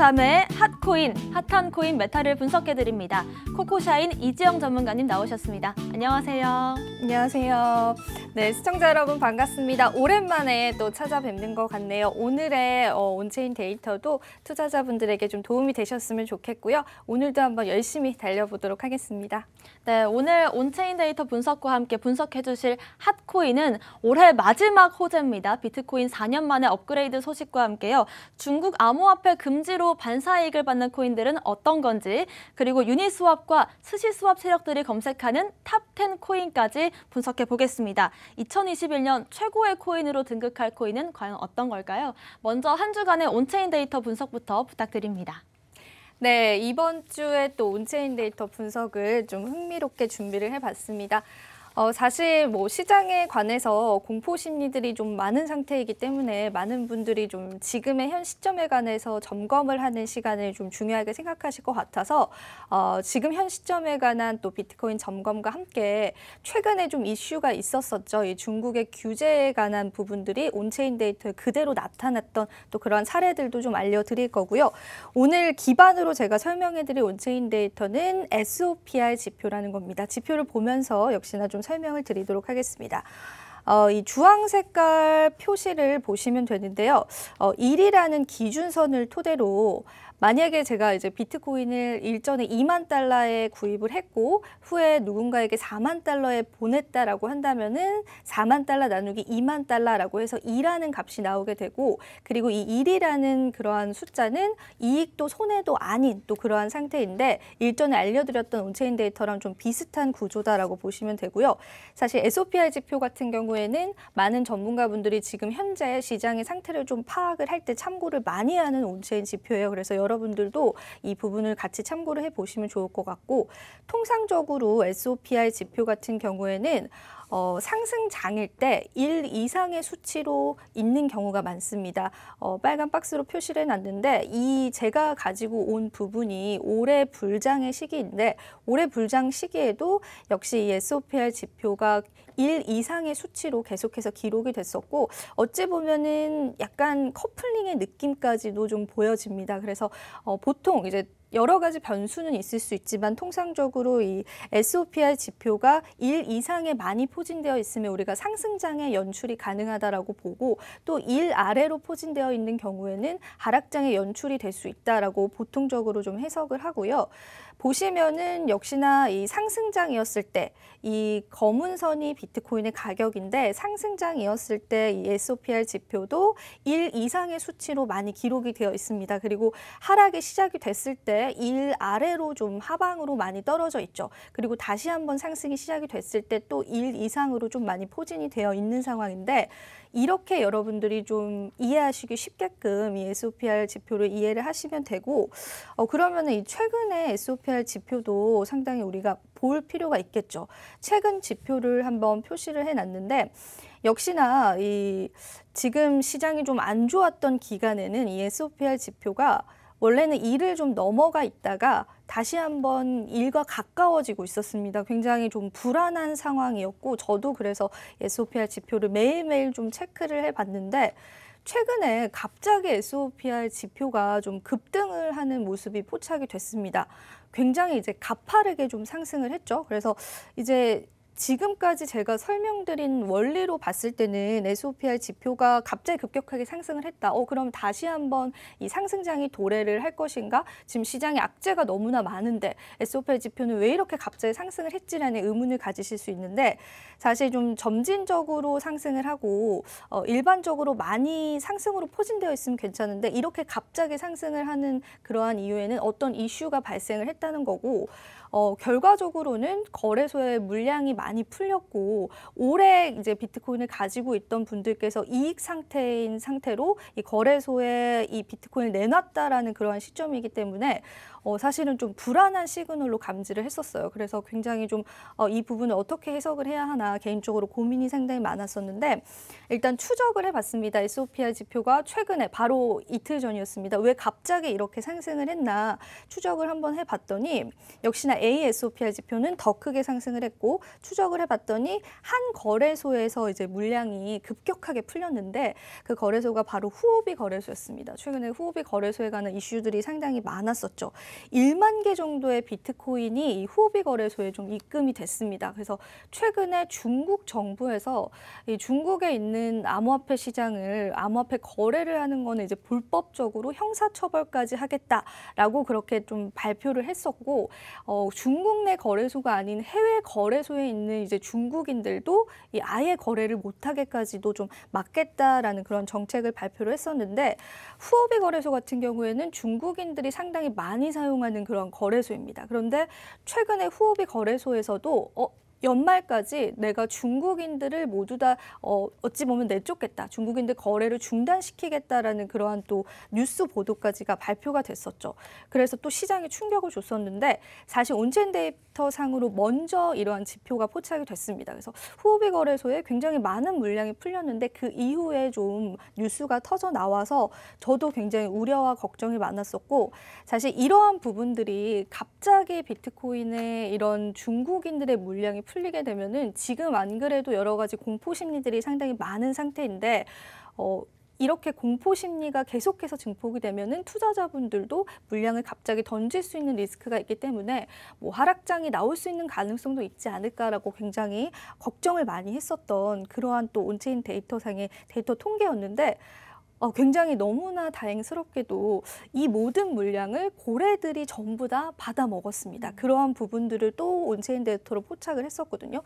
3회 핫 핫코인, 핫한 코인 메타를 분석해드립니다. 코코샤인 이지영 전문가님 나오셨습니다. 안녕하세요. 안녕하세요. 네, 시청자 여러분 반갑습니다. 오랜만에 또 찾아뵙는 것 같네요. 오늘의 어, 온체인 데이터도 투자자분들에게 좀 도움이 되셨으면 좋겠고요. 오늘도 한번 열심히 달려보도록 하겠습니다. 네, 오늘 온체인 데이터 분석과 함께 분석해 주실 핫코인은 올해 마지막 호재입니다. 비트코인 4년 만에 업그레이드 소식과 함께요. 중국 암호화폐 금지로 반사익을 받는 코인들은 어떤 건지 그리고 유니스왑과 스시스왑 세력들이 검색하는 탑 10 코인까지 분석해 보겠습니다. 2021년 최고의 코인으로 등극할 코인은 과연 어떤 걸까요? 먼저 한 주간의 온체인 데이터 분석부터 부탁드립니다. 네, 이번 주에 또 온체인 데이터 분석을 좀 흥미롭게 준비를 해봤습니다. 어, 사실 뭐 시장에 관해서 공포 심리들이 좀 많은 상태이기 때문에 많은 분들이 좀 지금의 현 시점에 관해서 점검을 하는 시간을 좀 중요하게 생각하실 것 같아서 어, 지금 현 시점에 관한 또 비트코인 점검과 함께 최근에 좀 이슈가 있었었죠. 이 중국의 규제에 관한 부분들이 온체인 데이터에 그대로 나타났던 또 그런 사례들도 좀 알려드릴 거고요. 오늘 기반으로 제가 설명해드릴 온체인 데이터는 SOPR 지표라는 겁니다. 지표를 보면서 역시나 좀좀 설명을 드리도록 하겠습니다. 어, 이 주황 색깔 표시를 보시면 되는데요. 어, 1이라는 기준선을 토대로 만약에 제가 이제 비트코인을 일전에 2만 달러에 구입을 했고 후에 누군가에게 4만 달러에 보냈다라고 한다면은 4만 달러 나누기 2만 달러라고 해서 2라는 값이 나오게 되고 그리고 이 1이라는 그러한 숫자는 이익도 손해도 아닌 또 그러한 상태인데 일전에 알려드렸던 온체인 데이터랑 좀 비슷한 구조다라고 보시면 되고요. 사실 SOPI 지표 같은 경우에는 많은 전문가분들이 지금 현재 시장의 상태를 좀 파악을 할 때 참고를 많이 하는 온체인 지표예요. 그래서 여러 여러분들도 이 부분을 같이 참고를 해보시면 좋을 것 같고 통상적으로 SOPI 지표 같은 경우에는 어, 상승장일 때 1 이상의 수치로 있는 경우가 많습니다. 어, 빨간 박스로 표시를 해놨는데 이 제가 가지고 온 부분이 올해 불장의 시기인데 올해 불장 시기에도 역시 SOPR 지표가 1 이상의 수치로 계속해서 기록이 됐었고 어찌 보면은 약간 커플링의 느낌까지도 좀 보여집니다. 그래서 어, 보통 이제 여러 가지 변수는 있을 수 있지만 통상적으로 이 SOPR 지표가 1 이상에 많이 포진되어 있으면 우리가 상승장의 연출이 가능하다라고 보고 또 1 아래로 포진되어 있는 경우에는 하락장의 연출이 될 수 있다라고 보통적으로 좀 해석을 하고요. 보시면은 역시나 이 상승장이었을 때 이 검은 선이 비트코인의 가격인데 상승장이었을 때 이 SOPR 지표도 1 이상의 수치로 많이 기록이 되어 있습니다. 그리고 하락이 시작이 됐을 때 1 아래로 좀 하방으로 많이 떨어져 있죠. 그리고 다시 한번 상승이 시작이 됐을 때 또 1 이상으로 좀 많이 포진이 되어 있는 상황인데 이렇게 여러분들이 좀 이해하시기 쉽게끔 이 SOPR 지표를 이해를 하시면 되고 어, 그러면 이 최근에 SOPR 지표도 상당히 우리가 볼 필요가 있겠죠. 최근 지표를 한번 표시를 해놨는데 역시나 이 지금 시장이 좀 안 좋았던 기간에는 이 SOPR 지표가 원래는 일을 좀 넘어가 있다가 다시 한번 일과 가까워지고 있었습니다. 굉장히 좀 불안한 상황이었고 저도 그래서 SOPR 지표를 매일매일 좀 체크를 해봤는데 최근에 갑자기 SOPR 지표가 좀 급등을 하는 모습이 포착이 됐습니다. 굉장히 이제 가파르게 좀 상승을 했죠. 그래서 이제 지금까지 제가 설명드린 원리로 봤을 때는 SOPR 지표가 갑자기 급격하게 상승을 했다. 어, 그럼 다시 한번 이 상승장이 도래를 할 것인가? 지금 시장에 악재가 너무나 많은데 SOPR 지표는 왜 이렇게 갑자기 상승을 했지라는 의문을 가지실 수 있는데 사실 좀 점진적으로 상승을 하고 어, 일반적으로 많이 상승으로 포진되어 있으면 괜찮은데 이렇게 갑자기 상승을 하는 그러한 이유에는 어떤 이슈가 발생을 했다는 거고 어, 결과적으로는 거래소의 물량이 많이 풀렸고 올해 이제 비트코인을 가지고 있던 분들께서 이익 상태인 상태로 이 거래소에 이 비트코인을 내놨다라는 그러한 시점이기 때문에 어, 사실은 좀 불안한 시그널로 감지를 했었어요. 그래서 굉장히 좀이 어, 부분을 어떻게 해석을 해야 하나 개인적으로 고민이 상당히 많았었는데 일단 추적을 해봤습니다. SOPI 지표가 최근에 바로 이틀 전이었습니다. 왜 갑자기 이렇게 상승을 했나 추적을 한번 해봤더니 역시나 ASOPI 지표는 더 크게 상승을 했고 추적을 해봤더니 한 거래소에서 이제 물량이 급격하게 풀렸는데 그 거래소가 바로 후오비 거래소였습니다. 최근에 후오비 거래소에 관한 이슈들이 상당히 많았었죠. 1만 개 정도의 비트코인이 후오비 거래소에 좀 입금이 됐습니다. 그래서 최근에 중국 정부에서 중국에 있는 암호화폐 시장을 암호화폐 거래를 하는 거는 이제 불법적으로 형사처벌까지 하겠다라고 그렇게 좀 발표를 했었고 어, 중국 내 거래소가 아닌 해외 거래소에 있는 이제 중국인들도 이 아예 거래를 못하게까지도 좀 막겠다라는 그런 정책을 발표를 했었는데 후오비 거래소 같은 경우에는 중국인들이 상당히 많이 사 사용하는 그런 거래소입니다. 그런데 최근에 후오비 거래소에서도 어, 연말까지 내가 중국인들을 모두 다 어, 어찌 보면 내쫓겠다. 중국인들 거래를 중단시키겠다라는 그러한 또 뉴스 보도까지가 발표가 됐었죠. 그래서 또 시장에 충격을 줬었는데 사실 온첸 데이터 상으로 먼저 이러한 지표가 포착이 됐습니다. 그래서 후오비 거래소에 굉장히 많은 물량이 풀렸는데 그 이후에 좀 뉴스가 터져 나와서 저도 굉장히 우려와 걱정이 많았었고 사실 이러한 부분들이 갑자기 비트코인의 이런 중국인들의 물량이 풀리게 되면은 지금 안 그래도 여러 가지 공포 심리들이 상당히 많은 상태인데 어, 이렇게 공포 심리가 계속해서 증폭이 되면은 투자자분들도 물량을 갑자기 던질 수 있는 리스크가 있기 때문에 뭐 하락장이 나올 수 있는 가능성도 있지 않을까라고 굉장히 걱정을 많이 했었던 그러한 또 온체인 데이터상의 데이터 통계였는데 어, 굉장히 너무나 다행스럽게도 이 모든 물량을 고래들이 전부 다 받아 먹었습니다. 음. 그러한 부분들을 또 온체인 데이터로 포착을 했었거든요.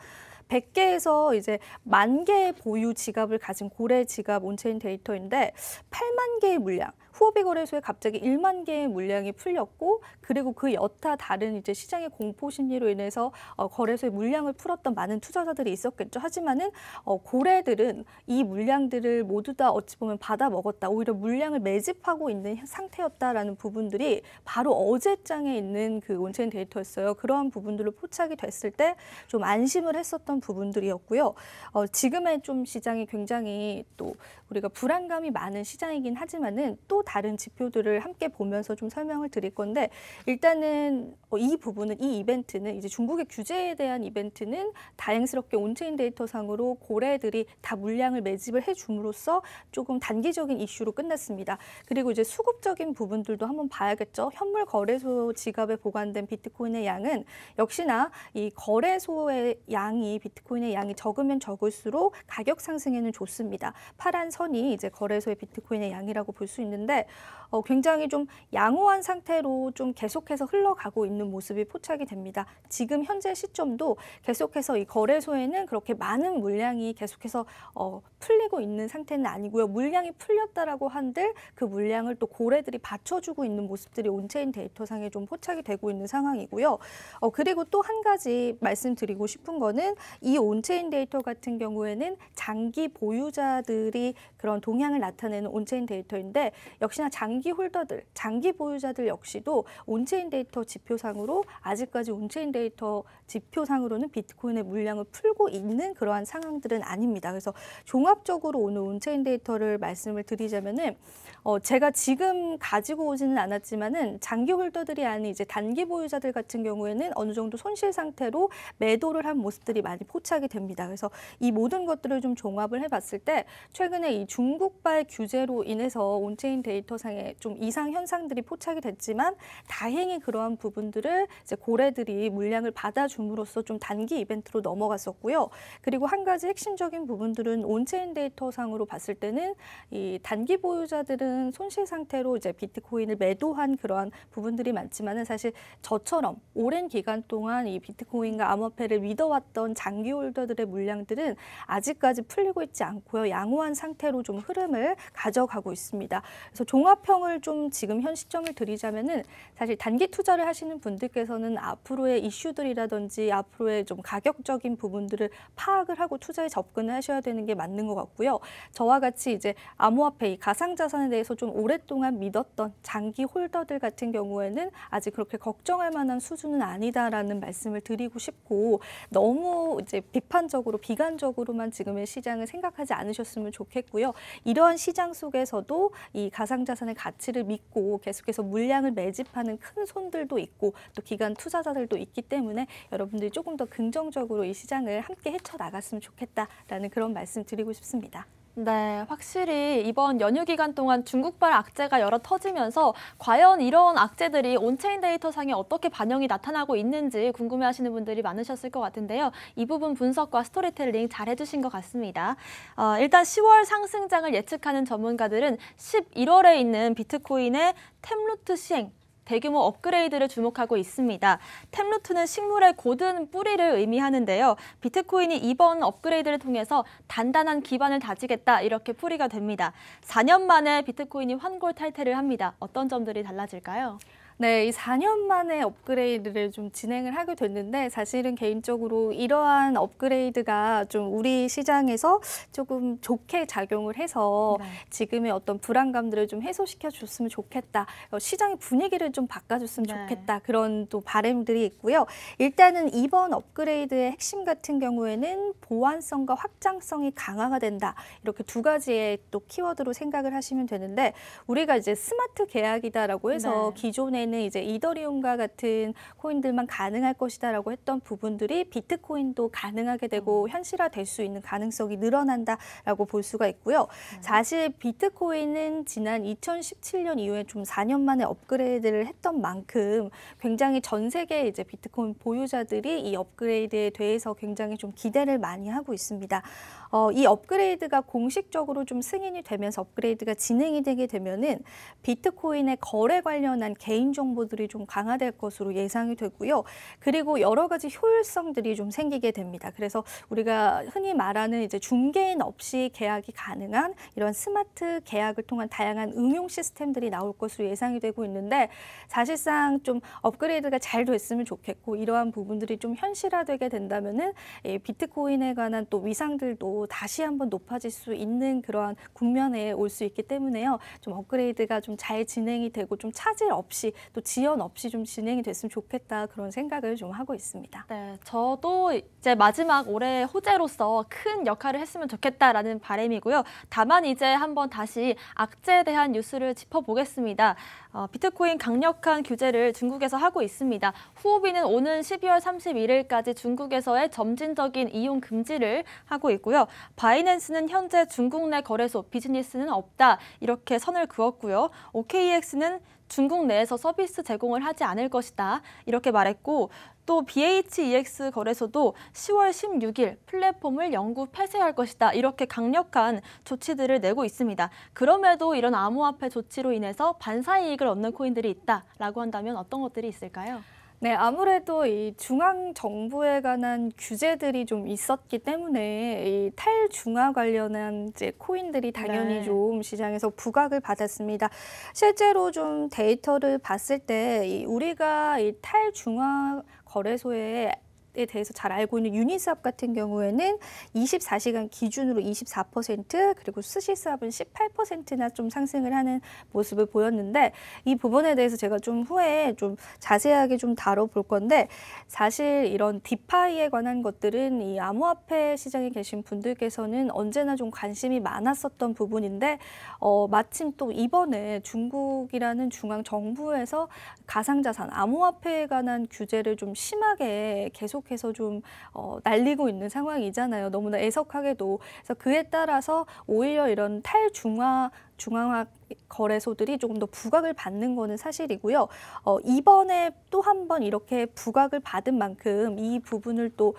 100개에서 이제 만 개의 보유 지갑을 가진 고래 지갑 온체인 데이터인데 8만 개의 물량, 후오비 거래소에 갑자기 1만 개의 물량이 풀렸고 그리고 그 여타 다른 이제 시장의 공포 심리로 인해서 어, 거래소에 물량을 풀었던 많은 투자자들이 있었겠죠. 하지만은 어, 고래들은 이 물량들을 모두 다 어찌 보면 받아 먹었다. 오히려 물량을 매집하고 있는 상태였다라는 부분들이 바로 어제 장에 있는 그 온체인 데이터였어요. 그러한 부분들로 포착이 됐을 때 좀 안심을 했었던 부분들이었고요. 어, 지금의 좀 시장이 굉장히 또 우리가 불안감이 많은 시장이긴 하지만은 또 다른 지표들을 함께 보면서 좀 설명을 드릴 건데 일단은 어, 이 부분은 이 이벤트는 이제 중국의 규제에 대한 이벤트는 다행스럽게 온체인 데이터상으로 고래들이 다 물량을 매집을 해줌으로써 조금 단기적인 이슈로 끝났습니다. 그리고 이제 수급적인 부분들도 한번 봐야겠죠. 현물 거래소 지갑에 보관된 비트코인의 양은 역시나 이 거래소의 양이 비트코인의 양이 적으면 적을수록 가격 상승에는 좋습니다. 파란 선이 이제 거래소의 비트코인의 양이라고 볼 수 있는데 있는데 어, 굉장히 좀 양호한 상태로 좀 계속해서 흘러가고 있는 모습이 포착이 됩니다. 지금 현재 시점도 계속해서 이 거래소에는 그렇게 많은 물량이 계속해서 어, 풀리고 있는 상태는 아니고요. 물량이 풀렸다라고 한들 그 물량을 또 고래들이 받쳐주고 있는 모습들이 온체인 데이터상에 좀 포착이 되고 있는 상황이고요. 어, 그리고 또 한 가지 말씀드리고 싶은 거는 이 온체인 데이터 같은 경우에는 장기 보유자들이 그런 동향을 나타내는 온체인 데이터인데 역시나 장기 홀더들, 장기 보유자들 역시도 온체인 데이터 지표상으로 아직까지 온체인 데이터 지표상으로는 비트코인의 물량을 풀고 있는 그러한 상황들은 아닙니다. 그래서 종합적으로 오늘 온체인 데이터를 말씀을 드리자면은 어 제가 지금 가지고 오지는 않았지만은 장기 홀더들이 아닌 이제 단기 보유자들 같은 경우에는 어느 정도 손실 상태로 매도를 한 모습들이 많이 포착이 됩니다. 그래서 이 모든 것들을 좀 종합을 해봤을 때 최근에 이 중국발 규제로 인해서 온체인 데이터 데이터상에 좀 이상 현상들이 포착이 됐지만 다행히 그러한 부분들을 이제 고래들이 물량을 받아줌으로써 좀 단기 이벤트로 넘어갔었고요. 그리고 한 가지 핵심적인 부분들은 온체인 데이터상으로 봤을 때는 이 단기 보유자들은 손실 상태로 이제 비트코인을 매도한 그러한 부분들이 많지만은 사실 저처럼 오랜 기간 동안 이 비트코인과 암호화폐를 믿어왔던 장기 홀더들의 물량들은 아직까지 풀리고 있지 않고요. 양호한 상태로 좀 흐름을 가져가고 있습니다. 그래서 저 종합형을 좀 지금 현 시점을 드리자면은 사실 단기 투자를 하시는 분들께서는 앞으로의 이슈들이라든지 앞으로의 좀 가격적인 부분들을 파악을 하고 투자에 접근을 하셔야 되는 게 맞는 것 같고요. 저와 같이 이제 암호화폐 가상자산에 대해서 좀 오랫동안 믿었던 장기 홀더들 같은 경우에는 아직 그렇게 걱정할 만한 수준은 아니다라는 말씀을 드리고 싶고 너무 이제 비판적으로 비관적으로만 지금의 시장을 생각하지 않으셨으면 좋겠고요. 이러한 시장 속에서도 이 가상 가상자산의 가치를 믿고 계속해서 물량을 매집하는 큰 손들도 있고 또 기관 투자자들도 있기 때문에 여러분들이 조금 더 긍정적으로 이 시장을 함께 헤쳐나갔으면 좋겠다라는 그런 말씀 드리고 싶습니다. 네, 확실히 이번 연휴 기간 동안 중국발 악재가 여러 터지면서 과연 이런 악재들이 온체인 데이터상에 어떻게 반영이 나타나고 있는지 궁금해하시는 분들이 많으셨을 것 같은데요. 이 부분 분석과 스토리텔링 잘 해주신 것 같습니다. 어, 일단 10월 상승장을 예측하는 전문가들은 11월에 있는 비트코인의 템루트 시행, 대규모 업그레이드를 주목하고 있습니다. 템루트는 식물의 고든 뿌리를 의미하는데요. 비트코인이 이번 업그레이드를 통해서 단단한 기반을 다지겠다 이렇게 풀이가 됩니다. 4년 만에 비트코인이 환골 탈태를 합니다. 어떤 점들이 달라질까요? 네, 이 4년 만에 업그레이드를 좀 진행을 하게 됐는데 사실은 개인적으로 이러한 업그레이드가 좀 우리 시장에서 조금 좋게 작용을 해서 네. 지금의 어떤 불안감들을 좀 해소시켜 줬으면 좋겠다. 어, 시장의 분위기를 좀 바꿔줬으면 네. 좋겠다. 그런 또 바램들이 있고요. 일단은 이번 업그레이드의 핵심 같은 경우에는 보안성과 확장성이 강화가 된다. 이렇게 두 가지의 또 키워드로 생각을 하시면 되는데 우리가 이제 스마트 계약이다라고 해서 네. 기존의 경우에는 이제 이더리움과 같은 코인들만 가능할 것이다라고 했던 부분들이 비트코인도 가능하게 되고 음. 현실화될 수 있는 가능성이 늘어난다라고 볼 수가 있고요. 음. 사실 비트코인은 지난 2017년 이후에 좀 4년 만에 업그레이드를 했던 만큼 굉장히 전 세계 이제 비트코인 보유자들이 이 업그레이드에 대해서 굉장히 좀 기대를 많이 하고 있습니다. 어, 이 업그레이드가 공식적으로 좀 승인이 되면서 업그레이드가 진행이 되게 되면은 비트코인의 거래 관련한 개인 정보들이 좀 강화될 것으로 예상이 되고요. 그리고 여러 가지 효율성들이 좀 생기게 됩니다. 그래서 우리가 흔히 말하는 이제 중개인 없이 계약이 가능한 이런 스마트 계약을 통한 다양한 응용 시스템들이 나올 것으로 예상이 되고 있는데 사실상 좀 업그레이드가 잘 됐으면 좋겠고 이러한 부분들이 좀 현실화되게 된다면은 비트코인에 관한 또 위상들도 다시 한번 높아질 수 있는 그러한 국면에 올 수 있기 때문에요. 좀 업그레이드가 좀 잘 진행이 되고 좀 차질 없이 또 지연 없이 좀 진행이 됐으면 좋겠다 그런 생각을 좀 하고 있습니다. 네, 저도 이제 마지막 올해 호재로서 큰 역할을 했으면 좋겠다라는 바람이고요. 다만 이제 한번 다시 악재에 대한 뉴스를 짚어보겠습니다. 어, 비트코인 강력한 규제를 중국에서 하고 있습니다. 후오비는 오는 12월 31일까지 중국에서의 점진적인 이용 금지를 하고 있고요. 바이낸스는 현재 중국 내 거래소 비즈니스는 없다 이렇게 선을 그었고요. OKX는 e 중국 내에서 서비스 제공을 하지 않을 것이다 이렇게 말했고 또 BHEX 거래소도 10월 16일 플랫폼을 영구 폐쇄할 것이다. 이렇게 강력한 조치들을 내고 있습니다. 그럼에도 이런 암호화폐 조치로 인해서 반사이익을 얻는 코인들이 있다라고 한다면 어떤 것들이 있을까요? 네, 아무래도 이 중앙 정부에 관한 규제들이 좀 있었기 때문에 이 탈중화 관련한 이제 코인들이 당연히 네. 좀 시장에서 부각을 받았습니다. 실제로 좀 데이터를 봤을 때 이 우리가 이 탈중화 거래소에 것에 대해서 잘 알고 있는 유니스업 같은 경우에는 24시간 기준으로 24% 그리고 스시스업은 18%나 좀 상승을 하는 모습을 보였는데 이 부분에 대해서 제가 좀 후에 좀 자세하게 좀 다뤄볼 건데 사실 이런 디파이에 관한 것들은 이 암호화폐 시장에 계신 분들께서는 언제나 좀 관심이 많았었던 부분인데 어, 마침 또 이번에 중국이라는 중앙 정부에서 가상자산 암호화폐에 관한 규제를 좀 심하게 계속 계속해서 좀 어, 날리고 있는 상황이잖아요. 너무나 애석하게도 그래서 그에 따라서 오히려 이런 탈중화 중앙화 거래소들이 조금 더 부각을 받는 거는 사실이고요. 어, 이번에 또 한 번 이렇게 부각을 받은 만큼 이 부분을 또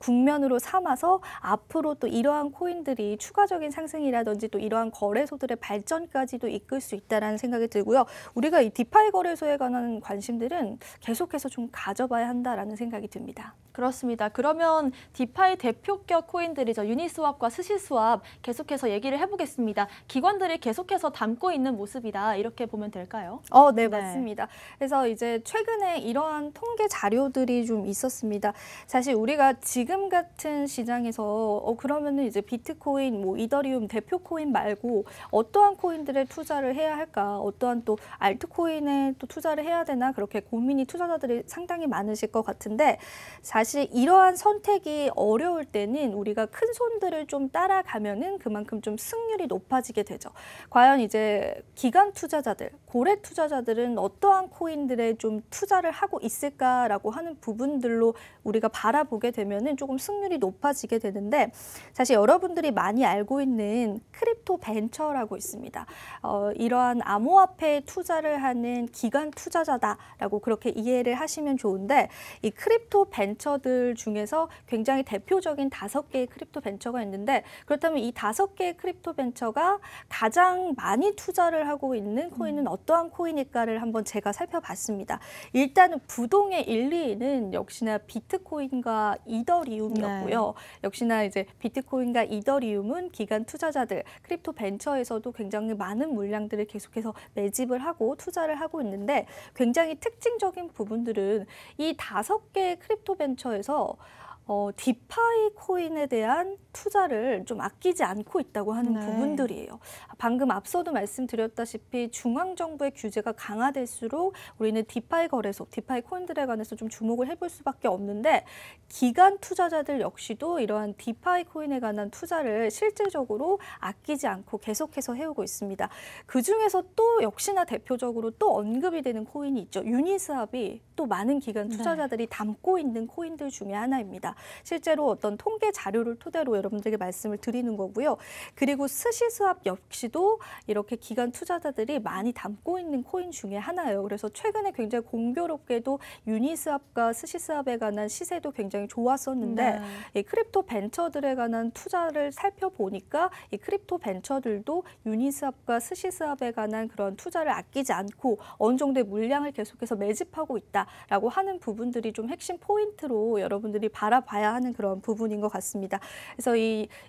국면으로 삼아서 앞으로 또 이러한 코인들이 추가적인 상승이라든지 또 이러한 거래소들의 발전까지도 이끌 수 있다라는 생각이 들고요. 우리가 이 디파이 거래소에 관한 관심들은 계속해서 좀 가져봐야 한다라는 생각이 듭니다. 그렇습니다. 그러면 디파이 대표격 코인들이죠. 유니스왑과 스시스왑 계속해서 얘기를 해보겠습니다. 기관들이 계속해서 담고 있는 모습이다. 이렇게 보면 될까요? 어, 네, 네. 맞습니다. 그래서 이제 최근에 이러한 통계 자료들이 좀 있었습니다. 사실 우리가 지금 지금 같은 시장에서 어, 그러면은 이제 비트코인, 뭐 이더리움 대표 코인 말고 어떠한 코인들에 투자를 해야 할까? 어떠한 또 알트코인에 또 투자를 해야 되나? 그렇게 고민이 투자자들이 상당히 많으실 것 같은데 사실 이러한 선택이 어려울 때는 우리가 큰 손들을 좀 따라가면은 그만큼 좀 승률이 높아지게 되죠. 과연 이제 기간 투자자들, 고래 투자자들은 어떠한 코인들에 좀 투자를 하고 있을까라고 하는 부분들로 우리가 바라보게 되면은 조금 승률이 높아지게 되는데 사실 여러분들이 많이 알고 있는 크립토 벤처라고 있습니다. 어, 이러한 암호화폐 투자를 하는 기관 투자자다라고 그렇게 이해를 하시면 좋은데 이 크립토 벤처들 중에서 굉장히 대표적인 다섯 개의 크립토 벤처가 있는데 그렇다면 이 다섯 개의 크립토 벤처가 가장 많이 투자를 하고 있는 코인은 음. 어떠한 코인일까를 한번 제가 살펴봤습니다. 일단은 부동의 1, 2위는 역시나 비트코인과 이더리 이더리움이었고요. 네. 역시나 이제 비트코인과 이더리움은 기간 투자자들, 크립토 벤처에서도 굉장히 많은 물량들을 계속해서 매집을 하고 투자를 하고 있는데 굉장히 특징적인 부분들은 이 다섯 개의 크립토 벤처에서 어, 디파이 코인에 대한 투자를 좀 아끼지 않고 있다고 하는 네. 부분들이에요. 방금 앞서도 말씀드렸다시피 중앙 정부의 규제가 강화될수록 우리는 디파이 거래소, 디파이 코인들에 관해서 좀 주목을 해볼 수밖에 없는데 기간 투자자들 역시도 이러한 디파이 코인에 관한 투자를 실질적으로 아끼지 않고 계속해서 해오고 있습니다. 그 중에서 또 역시나 대표적으로 또 언급이 되는 코인이 있죠. 유니스합이 또 많은 기간 네. 투자자들이 네. 담고 있는 코인들 중에 하나입니다. 실제로 어떤 통계 자료를 토대로 여러분들에게 말씀을 드리는 거고요. 그리고 스시스합 역시도 이렇게 기관 투자자들이 많이 담고 있는 코인 중에 하나예요. 그래서 최근에 굉장히 공교롭게도 유니스합과 스시스합에 관한 시세도 굉장히 좋았었는데 네. 크립토 벤처들에 관한 투자를 살펴보니까 이 크립토 벤처들도 유니스합과 스시스합에 관한 그런 투자를 아끼지 않고 어느 정도의 물량을 계속해서 매집하고 있다라고 하는 부분들이 좀 핵심 포인트로 여러분들이 바라 알아봐야 하는 그런 부분인 것 같습니다. 그래서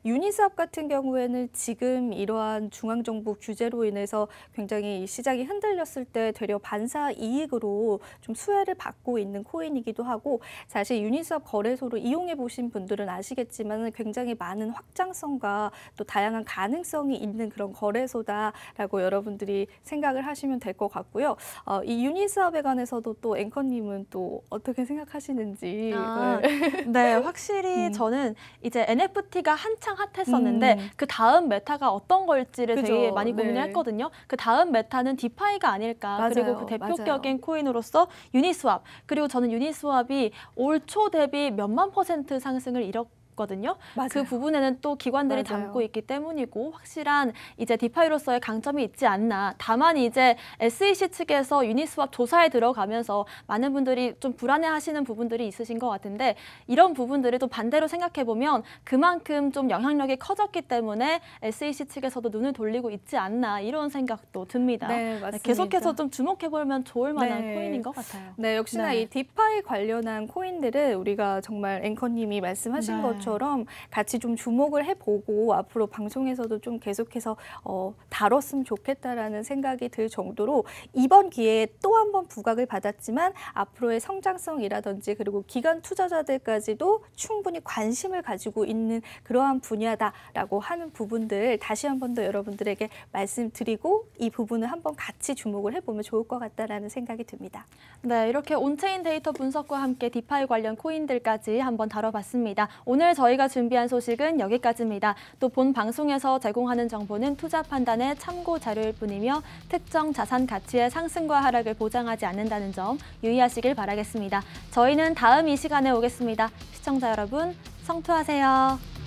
이유니스업 같은 경우에는 지금 이러한 중앙정부 규제로 인해서 굉장히 시장이 흔들렸을 때 되려 반사 이익으로 좀 수혜를 받고 있는 코인이기도 하고 사실 유니스업거래소로 이용해 보신 분들은 아시겠지만 굉장히 많은 확장성과 또 다양한 가능성이 있는 그런 거래소다라고 여러분들이 생각을 하시면 될 것 같고요. 어, 이유니스업에 관해서도 또 앵커님은 또 어떻게 생각하시는지 아, 네. 네, 네, 확실히 음. 저는 이제 NFT가 한창 핫했었는데 음. 그 다음 메타가 어떤 걸지를 그죠. 되게 많이 고민을 네. 했거든요. 그 다음 메타는 디파이가 아닐까. 맞아요. 그리고 그 대표격인 맞아요. 코인으로서 유니스왑. 그리고 저는 유니스왑이 올 초 대비 몇만 퍼센트 상승을 이뤘고 거든요. 그 맞아요. 그 부분에는 또 기관들이 맞아요. 담고 있기 때문이고 확실한 이제 디파이로서의 강점이 있지 않나. 다만 이제 SEC 측에서 유니스왑 조사에 들어가면서 많은 분들이 좀 불안해하시는 부분들이 있으신 것 같은데 이런 부분들을 또 반대로 생각해 보면 그만큼 좀 영향력이 커졌기 때문에 SEC 측에서도 눈을 돌리고 있지 않나 이런 생각도 듭니다. 네, 네, 맞습니다. 계속해서 좀 주목해 보면 좋을 만한 네. 코인인 것 같아요. 네, 역시나 네. 이 디파이 관련한 코인들은 우리가 정말 앵커님이 말씀하신 네. 것 것처럼 같이 좀 주목을 해보고 앞으로 방송에서도 좀 계속해서 어, 다뤘으면 좋겠다라는 생각이 들 정도로 이번 기회에 또 한 번 부각을 받았지만 앞으로의 성장성이라든지 그리고 기관 투자자들까지도 충분히 관심을 가지고 있는 그러한 분야다라고 하는 부분들 다시 한 번 더 여러분들에게 말씀드리고 이 부분을 한번 같이 주목을 해보면 좋을 것 같다라는 생각이 듭니다. 네, 이렇게 온체인 데이터 분석과 함께 디파이 관련 코인들까지 한번 다뤄봤습니다. 오늘 오늘 저희가 준비한 소식은 여기까지입니다. 또 본 방송에서 제공하는 정보는 투자 판단의 참고 자료일 뿐이며 특정 자산 가치의 상승과 하락을 보장하지 않는다는 점 유의하시길 바라겠습니다. 저희는 다음 이 시간에 오겠습니다. 시청자 여러분, 성투하세요.